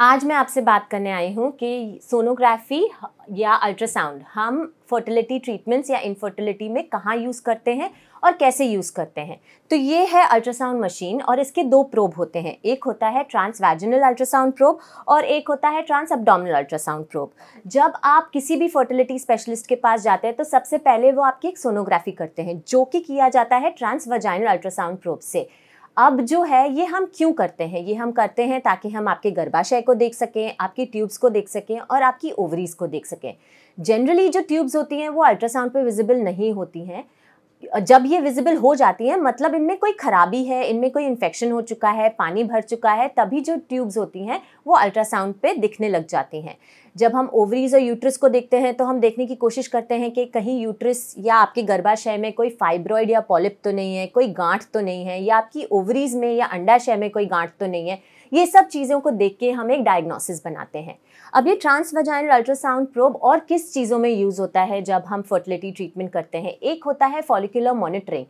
आज मैं आपसे बात करने आई हूँ कि सोनोग्राफी या अल्ट्रासाउंड हम फर्टिलिटी ट्रीटमेंट्स या इनफर्टिलिटी में कहाँ यूज़ करते हैं और कैसे यूज़ करते हैं तो ये है अल्ट्रासाउंड मशीन और इसके दो प्रोब होते हैं एक होता है ट्रांस वैजिनल अल्ट्रासाउंड प्रोब और एक होता है ट्रांस अब्डोमिनल अल्ट्रासाउंड प्रोब जब आप किसी भी फर्टिलिटी स्पेशलिस्ट के पास जाते हैं तो सबसे पहले वो आपकी एक सोनोग्राफी करते हैं जो कि किया जाता है ट्रांस वजाइनल अल्ट्रासाउंड प्रोब से अब जो है ये हम क्यों करते हैं ये हम करते हैं ताकि हम आपके गर्भाशय को देख सकें आपकी ट्यूब्स को देख सकें और आपकी ओवरीज को देख सकें जनरली जो ट्यूब्स होती हैं वो अल्ट्रासाउंड पे विजिबल नहीं होती हैं जब ये विजिबल हो जाती हैं मतलब इनमें कोई खराबी है इनमें कोई इन्फेक्शन हो चुका है पानी भर चुका है तभी जो ट्यूब्स होती हैं वो अल्ट्रासाउंड पे दिखने लग जाती हैं जब हम ओवरीज और यूट्रस को देखते हैं तो हम देखने की कोशिश करते हैं कि कहीं यूट्रस या आपके गर्भाशय में कोई फाइब्रॉइड या पॉलिप तो नहीं है कोई गांठ तो नहीं है या आपकी ओवरीज में या अंडाशय में कोई गांठ तो नहीं है ये सब चीज़ों को देख के हम एक डायग्नोसिस बनाते हैं अब ये ट्रांस वजाइनल अल्ट्रासाउंड प्रोब और किस चीज़ों में यूज़ होता है जब हम फर्टिलिटी ट्रीटमेंट करते हैं एक होता है फॉलिकुलर मॉनिटरिंग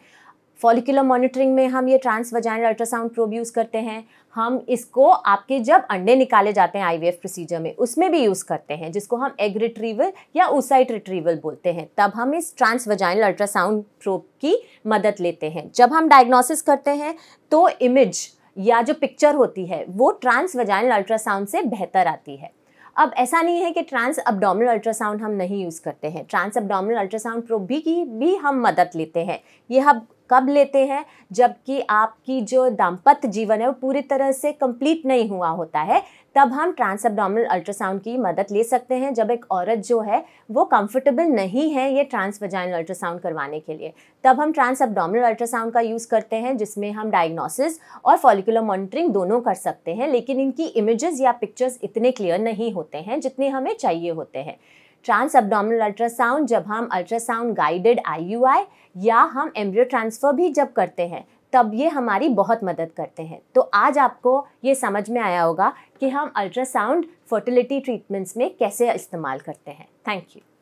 फॉलिकुलर मॉनिटरिंग में हम ये transvaginal ultrasound probe use करते हैं हम इसको आपके जब अंडे निकाले जाते हैं आईवीएफ प्रोसीजर में उसमें भी यूज़ करते हैं जिसको हम एग रिट्रीवल या ओसाइट रिट्रीवल बोलते हैं तब हम इस ट्रांस वजाइनल अल्ट्रासाउंड प्रोब की मदद लेते हैं जब हम डायग्नोसिस करते हैं तो इमेज या जो पिक्चर होती है वो ट्रांस वजाइनल अल्ट्रासाउंड से बेहतर आती है अब ऐसा नहीं है कि ट्रांस अब्डोमिनल अल्ट्रासाउंड हम नहीं यूज़ करते हैं ट्रांस अब्डोमिनल अल्ट्रासाउंड प्रोब भी की भी हम मदद लेते हैं ये हम कब लेते हैं जबकि आपकी जो दाम्पत्य जीवन है वो पूरी तरह से कंप्लीट नहीं हुआ होता है तब हम ट्रांस अल्ट्रासाउंड की मदद ले सकते हैं जब एक औरत जो है वो कंफर्टेबल नहीं है ये ट्रांस वजाइनल अल्ट्रासाउंड करवाने के लिए तब हम ट्रांस अल्ट्रासाउंड का यूज़ करते हैं जिसमें हम डायग्नोसिस और फॉलिकुलर मॉनिटरिंग दोनों कर सकते हैं लेकिन इनकी इमेजेस या पिक्चर्स इतने क्लियर नहीं होते हैं जितने हमें चाहिए होते हैं ट्रांस अब्डोमिनल अल्ट्रासाउंड जब हम अल्ट्रासाउंड गाइडेड आईयूआई या हम एम्ब्रियो ट्रांसफ़र भी जब करते हैं तब ये हमारी बहुत मदद करते हैं तो आज आपको ये समझ में आया होगा कि हम अल्ट्रासाउंड फर्टिलिटी ट्रीटमेंट्स में कैसे इस्तेमाल करते हैं थैंक यू